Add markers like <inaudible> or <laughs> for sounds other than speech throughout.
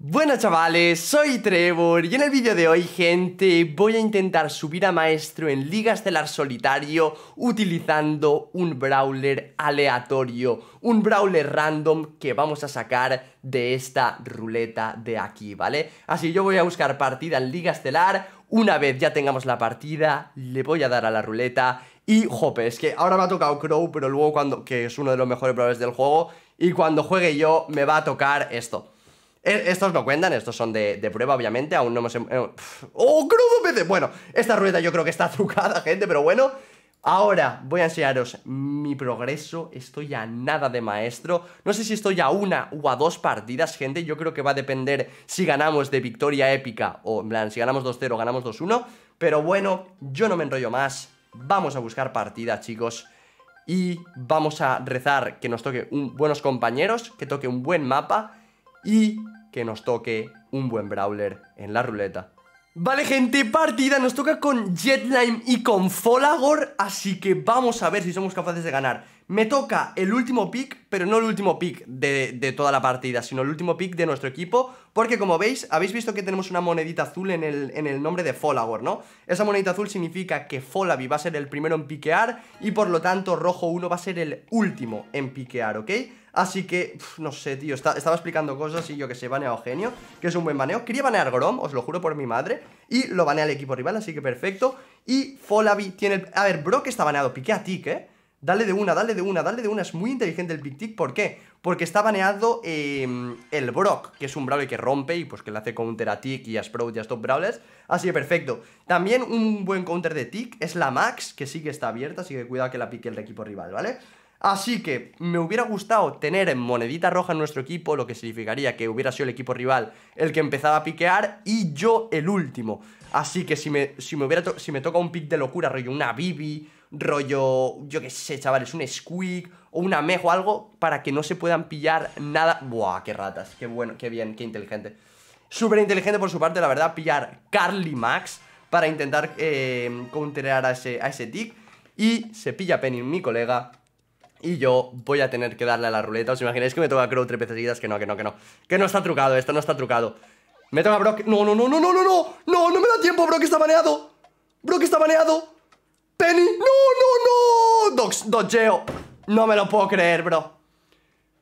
Bueno chavales, soy Trevor y en el vídeo de hoy, gente, voy a intentar subir a maestro en Liga Estelar Solitario utilizando un brawler aleatorio, un brawler random que vamos a sacar de esta ruleta de aquí, ¿vale? Así yo voy a buscar partida en Liga Estelar, una vez ya tengamos la partida, le voy a dar a la ruleta y Jope, es que ahora me ha tocado Crow, pero luego cuando. que es uno de los mejores probables del juego. Y cuando juegue yo, me va a tocar esto. E, estos no cuentan, estos son de, prueba, obviamente. Aún no hemos. Em, eh, ¡Oh, Crow! Bueno, esta rueda yo creo que está <laughs> trucada, gente, pero bueno. Ahora voy a enseñaros mi progreso. Estoy a nada de maestro. No sé si estoy a una o a dos partidas, gente. Yo creo que va a depender si ganamos de victoria épica o, en plan, si ganamos 2-0, ganamos 2-1. Pero bueno, yo no me enrollo más. Vamos a buscar partida, chicos. Y vamos a rezar que nos toque buenos compañeros, que toque un buen mapa y que nos toque un buen brawler en la ruleta. Vale, gente, partida nos toca con Jetlime y con Folagor, así que vamos a ver si somos capaces de ganar. Me toca el último pick, pero no el último pick de, toda la partida, sino el último pick de nuestro equipo, porque como veis, habéis visto que tenemos una monedita azul en el, en el nombre de Folagor, ¿no? Esa monedita azul significa que Folavi va a ser el primero en piquear y por lo tanto Rojo 1 va a ser el último en piquear, ¿ok? Así que, no sé, tío, estaba explicando cosas y yo que sé, banea a Genio, que es un buen baneo. Quería banear Grom, os lo juro por mi madre, y lo banea al equipo rival, así que perfecto. Y Folabi tiene A ver, Brock está baneado, piqué a Tick, ¿eh? Dale de una, dale de una, dale de una. Es muy inteligente el Big Tick, ¿por qué? Porque está baneado em, el Brock, que es un Brawler que rompe y pues que le hace counter a Tick y a Sprout y a Stop Brawlers. Así que perfecto. También un buen counter de Tick es la Max, que sí que está abierta, así que cuidado que la pique el equipo rival, ¿vale? Así que me hubiera gustado tener en monedita roja en nuestro equipo, lo que significaría que hubiera sido el equipo rival el que empezaba a piquear y yo el último. Así que si me, si me, hubiera si me toca un pick de locura, rollo una Bibi, rollo, yo qué sé, chavales, un Squeak o una amejo o algo, para que no se puedan pillar nada. Buah, qué ratas, qué bueno, qué bien, qué inteligente. Súper inteligente por su parte, la verdad, pillar Carly Max para intentar eh, a ese, a ese tick. Y se pilla Penny, mi colega, y yo voy a tener que darle a la ruleta. ¿Os imagináis que me toca Crow tres veces Que no, que no, que no. Que no está trucado, esto no está trucado. Me toca Brock. No, no, no, no, no, no, no. No, no me da tiempo. Brock está baneado. Brock está baneado. Penny. No, no, no. dogeo. No me lo puedo creer, bro.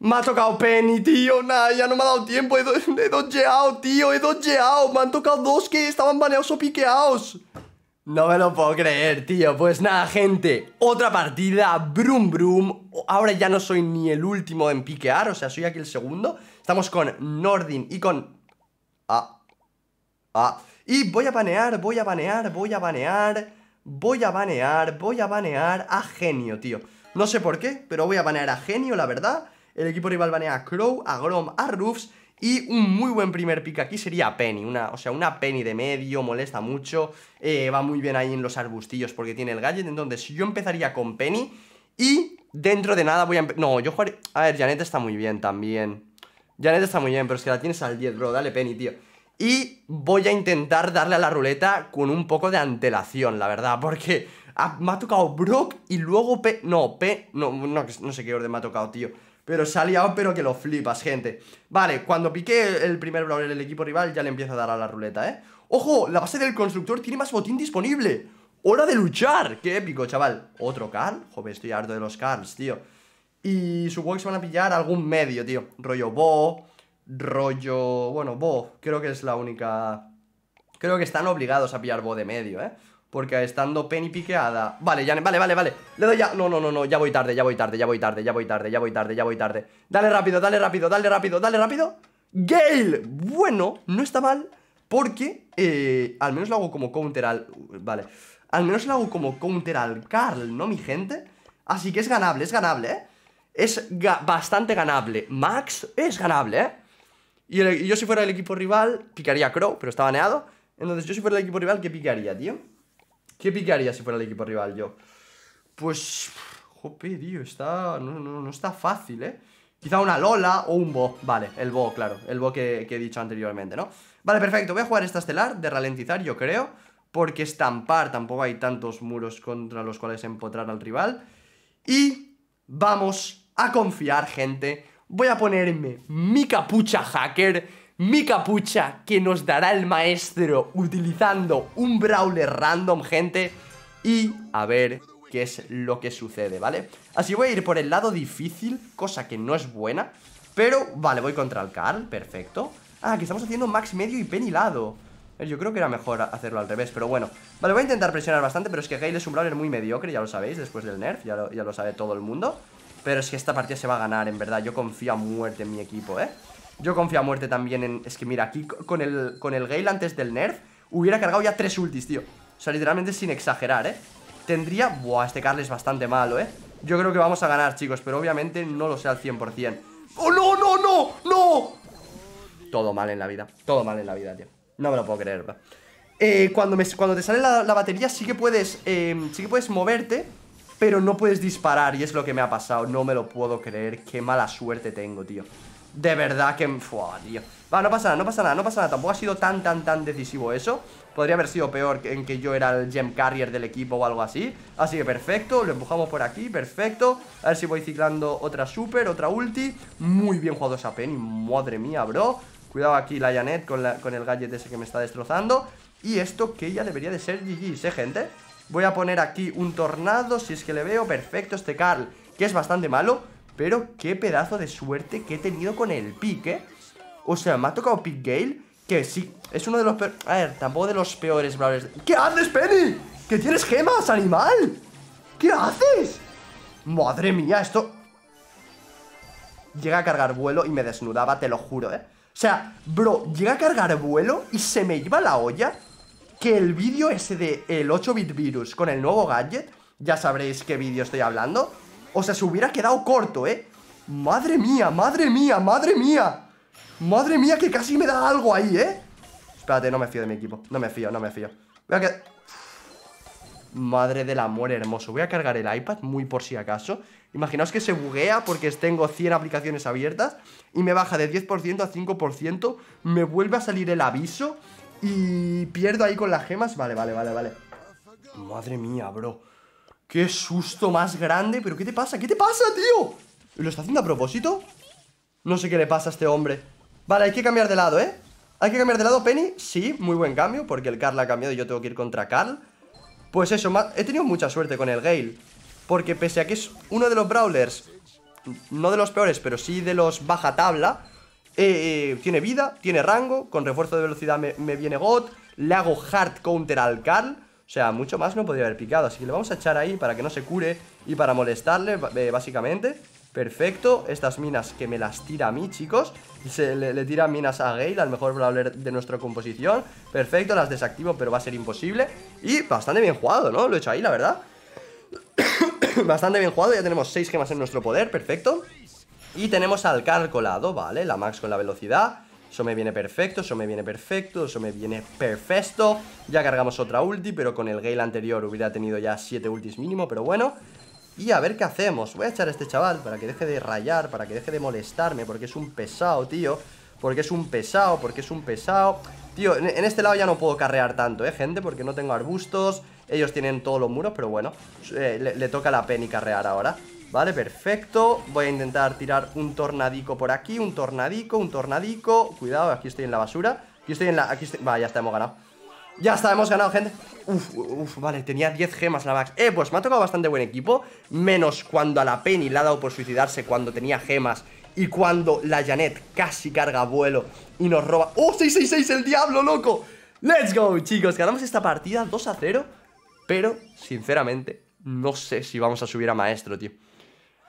Me ha tocado Penny, tío. Nada, ya no me ha dado tiempo. He, do tío. He dogeado. Me han tocado dos que estaban baneados o piqueados. No me lo puedo creer, tío. Pues nada, gente. Otra partida, Brum Brum. Ahora ya no soy ni el último en piquear, o sea, soy aquí el segundo. Estamos con Nordin y con... Ah. Ah. Y voy a banear, voy a banear, voy a banear... Voy a banear, voy a banear a Genio, tío. No sé por qué, pero voy a banear a Genio, la verdad. El equipo rival banea a Crow, a Grom, a Roofs y un muy buen primer pick aquí sería Penny, una, o sea, una Penny de medio, molesta mucho, eh, va muy bien ahí en los arbustillos porque tiene el gadget, entonces yo empezaría con Penny y dentro de nada voy a... No, yo jugaría... A ver, Janet está muy bien también. Janet está muy bien, pero es que la tienes al 10, bro, dale Penny, tío. Y voy a intentar darle a la ruleta con un poco de antelación, la verdad, porque me ha tocado Brock y luego P No, Pe... No, no, no sé qué orden me ha tocado, tío. Pero se pero que lo flipas, gente Vale, cuando pique el primer brawler del equipo rival Ya le empieza a dar a la ruleta, ¿eh? ¡Ojo! La base del constructor tiene más botín disponible ¡Hora de luchar! ¡Qué épico, chaval! ¿Otro car Joder, estoy harto de los Carls, tío Y supongo que se van a pillar algún medio, tío Rollo Bo Rollo... Bueno, Bo Creo que es la única... Creo que están obligados a pillar Bo de medio, ¿eh? Porque estando Penny piqueada Vale, ya, vale, vale, vale Le doy ya, no, no, no, no, ya voy tarde, ya voy tarde, ya voy tarde Ya voy tarde, ya voy tarde, ya voy tarde Dale rápido, dale rápido, dale rápido, dale rápido Gale, bueno, no está mal Porque, eh, al menos lo hago como counter al... Vale, al menos lo hago como counter al Carl, ¿no, mi gente? Así que es ganable, es ganable, ¿eh? Es bastante ganable Max es ganable, ¿eh? Y, y yo si fuera el equipo rival, picaría a Crow, pero está baneado Entonces yo si fuera el equipo rival, ¿qué picaría, tío? ¿Qué piquearía si fuera el equipo rival yo? Pues... Jope, tío, está... No, está fácil, ¿eh? Quizá una Lola o un Bo. Vale, el Bo, claro. El Bo que, que he dicho anteriormente, ¿no? Vale, perfecto. Voy a jugar esta estelar de ralentizar, yo creo. Porque estampar tampoco hay tantos muros contra los cuales empotrar al rival. Y vamos a confiar, gente. Voy a ponerme mi capucha hacker mi capucha que nos dará el maestro utilizando un brawler random, gente. Y a ver qué es lo que sucede, ¿vale? Así voy a ir por el lado difícil, cosa que no es buena. Pero, vale, voy contra el Carl, perfecto. Ah, que estamos haciendo max medio y penilado. Eh, yo creo que era mejor hacerlo al revés, pero bueno Vale, voy a intentar presionar bastante, pero es que Gale es un brawler muy mediocre, ya lo sabéis, después del nerf ya lo, ya lo sabe todo el mundo Pero es que esta partida se va a ganar, en verdad, yo confío a muerte en mi equipo, ¿eh? Yo confío a muerte también en... Es que mira, aquí con el, con el Gale antes del nerf Hubiera cargado ya tres ultis, tío O sea, literalmente sin exagerar, ¿eh? Tendría... Buah, este Carl es bastante malo, ¿eh? Yo creo que vamos a ganar, chicos Pero obviamente no lo sé al 100% ¡Oh, no, no, no! ¡No! Todo mal en la vida Todo mal en la vida, tío No me lo puedo creer, bro eh, cuando, me, cuando te sale la, batería sí que puedes em, Sí que puedes moverte Pero no puedes disparar Y es lo que me ha pasado No me lo puedo creer Qué mala suerte tengo, tío de verdad que... en tío Va, no pasa nada, no pasa nada, no pasa nada Tampoco ha sido tan, tan, tan decisivo eso Podría haber sido peor en que yo era el gem carrier del equipo o algo así Así que perfecto, lo empujamos por aquí, perfecto A ver si voy ciclando otra super, otra ulti Muy bien jugado esa Penny, madre mía, bro Cuidado aquí la Janet con, la, con el gadget ese que me está destrozando Y esto que ya debería de ser GG, eh, gente Voy a poner aquí un tornado, si es que le veo Perfecto este Carl, que es bastante malo pero qué pedazo de suerte que he tenido con el pick, ¿eh? O sea, me ha tocado pick Gale, que sí, es uno de los peores... A ver, tampoco de los peores brawlers... ¿Qué haces, Penny? ¿Que tienes gemas, animal? ¿Qué haces? Madre mía, esto... Llega a cargar vuelo y me desnudaba, te lo juro, ¿eh? O sea, bro, llega a cargar vuelo y se me iba la olla que el vídeo ese de el 8-bit virus con el nuevo gadget, ya sabréis qué vídeo estoy hablando, o sea, se hubiera quedado corto, ¿eh? Madre mía, madre mía, madre mía Madre mía, que casi me da algo ahí, ¿eh? Espérate, no me fío de mi equipo No me fío, no me fío Voy a quedar... Madre del amor hermoso Voy a cargar el iPad, muy por si acaso Imaginaos que se buguea porque tengo 100 aplicaciones abiertas Y me baja de 10% a 5% Me vuelve a salir el aviso Y pierdo ahí con las gemas Vale, vale, vale, vale Madre mía, bro ¡Qué susto más grande! ¿Pero qué te pasa? ¿Qué te pasa, tío? ¿Lo está haciendo a propósito? No sé qué le pasa a este hombre Vale, hay que cambiar de lado, ¿eh? Hay que cambiar de lado, Penny Sí, muy buen cambio Porque el Carl ha cambiado y yo tengo que ir contra Carl Pues eso, he tenido mucha suerte con el Gale Porque pese a que es uno de los Brawlers No de los peores, pero sí de los baja tabla eh, eh, Tiene vida, tiene rango Con refuerzo de velocidad me, me viene God Le hago hard counter al Carl sea, mucho más no podría haber picado Así que le vamos a echar ahí para que no se cure Y para molestarle, eh, básicamente Perfecto, estas minas que me las tira a mí, chicos se, le, tiran tira minas a Gale, al mejor hablar de nuestra composición Perfecto, las desactivo, pero va a ser imposible Y bastante bien jugado, ¿no? Lo he hecho ahí, la verdad <coughs> Bastante bien jugado, ya tenemos 6 gemas en nuestro poder, perfecto Y tenemos al Carl colado, ¿vale? La Max con la velocidad eso me viene perfecto, eso me viene perfecto, eso me viene perfecto. Ya cargamos otra ulti, pero con el Gale anterior hubiera tenido ya 7 ultis mínimo, pero bueno. Y a ver qué hacemos. Voy a echar a este chaval para que deje de rayar, para que deje de molestarme, porque es un pesado, tío. Porque es un pesado, porque es un pesado. Tío, en este lado ya no puedo carrear tanto, ¿eh, gente? Porque no tengo arbustos, ellos tienen todos los muros, pero bueno, eh, le, toca la penny carrear ahora Vale, perfecto. Voy a intentar tirar un tornadico por aquí, un tornadico, un tornadico. Cuidado, aquí estoy en la basura. Aquí estoy en la... Aquí estoy... Va, ya está, hemos ganado. Ya está, hemos ganado, gente Uf, uf, vale, tenía 10 gemas la max Eh, pues me ha tocado bastante buen equipo Menos cuando a la Penny le ha dado por suicidarse Cuando tenía gemas Y cuando la Janet casi carga vuelo Y nos roba ¡Oh, 666, el diablo, loco! ¡Let's go, chicos! Ganamos esta partida 2 a 0 Pero, sinceramente, no sé si vamos a subir a maestro, tío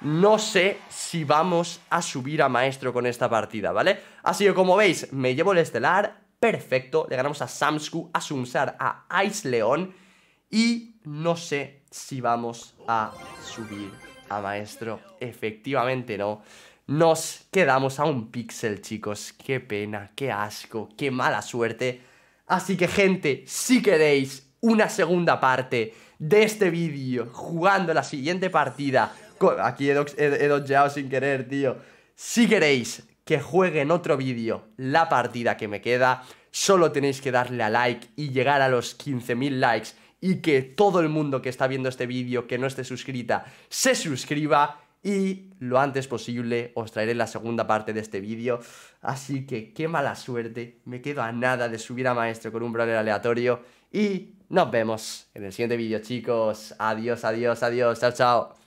no sé si vamos a subir a maestro con esta partida, ¿vale? Así que como veis, me llevo el estelar, perfecto, le ganamos a Samsku, a Sumsar, a Ice León y no sé si vamos a subir a maestro, efectivamente no. Nos quedamos a un Pixel, chicos, qué pena, qué asco, qué mala suerte. Así que gente, si queréis una segunda parte de este vídeo jugando la siguiente partida Aquí he, he, sin querer, tío. Si queréis que juegue en otro vídeo la partida que me queda, solo tenéis que darle a like y llegar a los 15.000 likes y que todo el mundo que está viendo este vídeo que no esté suscrita se suscriba y lo antes posible os traeré la segunda parte de este vídeo. Así que qué mala suerte, me quedo a nada de subir a maestro con un brawler aleatorio y nos vemos en el siguiente vídeo chicos. Adiós, adiós, adiós, chao, chao.